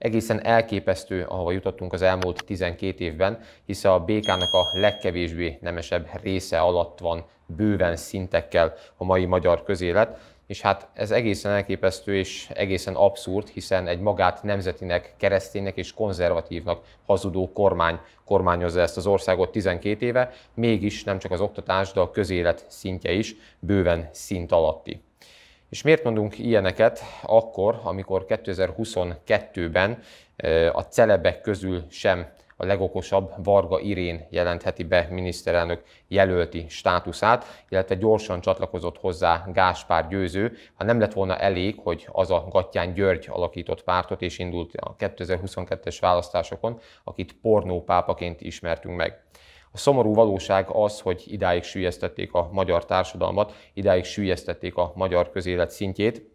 egészen elképesztő, ahova jutottunk az elmúlt 12 évben, hiszen a békának a legkevésbé nemesebb része alatt van bőven szintekkel a mai magyar közélet, és hát ez egészen elképesztő és egészen abszurd, hiszen egy magát nemzetinek, kereszténynek és konzervatívnak hazudó kormány kormányozza ezt az országot 12 éve, mégis nem csak az oktatás, de a közélet szintje is bőven szint alatti. És miért mondunk ilyeneket akkor, amikor 2022-ben a celebek közül sem a legokosabb Varga Irén jelentheti be miniszterelnök jelölti státuszát, illetve gyorsan csatlakozott hozzá Gáspár Győző. Ha nem lett volna elég, hogy az a Gattyán György alakított pártot és indult a 2022-es választásokon, akit pornópápaként ismertünk meg. A szomorú valóság az, hogy idáig sűjesztették a magyar társadalmat, idáig sűjesztették a magyar közélet szintjét,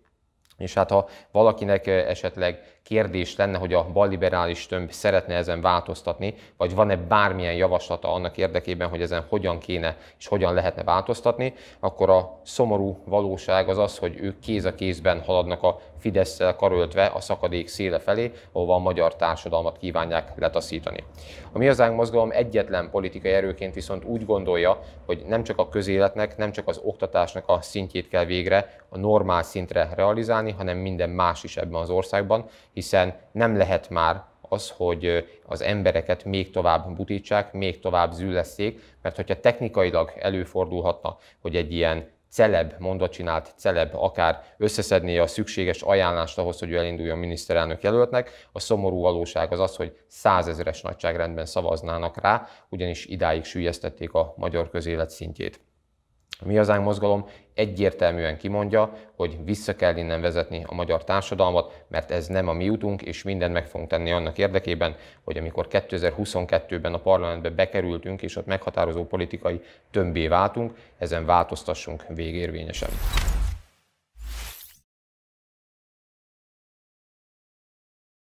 és hát ha valakinek esetleg kérdés lenne, hogy a balliberális tömb szeretne ezen változtatni, vagy van-e bármilyen javaslata annak érdekében, hogy ezen hogyan kéne és hogyan lehetne változtatni, akkor a szomorú valóság az az, hogy ők kéz a kézben haladnak a fidesz karöltve a szakadék széle felé, ahova a magyar társadalmat kívánják letaszítani. A Mi Hazánk Mozgalom egyetlen politikai erőként viszont úgy gondolja, hogy nem csak a közéletnek, nem csak az oktatásnak a szintjét kell végre a normál szintre realizálni, hanem minden más is ebben az országban, hiszen nem lehet már az, hogy az embereket még tovább butítsák, még tovább zűlesszék, mert hogyha technikailag előfordulhatna, hogy egy ilyen celeb, csinált, celeb akár összeszedné a szükséges ajánlást ahhoz, hogy ő elinduljon miniszterelnök jelöltnek, a szomorú valóság az az, hogy százezeres nagyságrendben szavaznának rá, ugyanis idáig sülyeztették a magyar közélet szintjét. A Mi Hazánk mozgalom egyértelműen kimondja, hogy vissza kell innen vezetni a magyar társadalmat, mert ez nem a mi utunk, és mindent meg fogunk tenni annak érdekében, hogy amikor 2022-ben a parlamentbe bekerültünk, és ott meghatározó politikai tömbé váltunk, ezen változtassunk végérvényesen.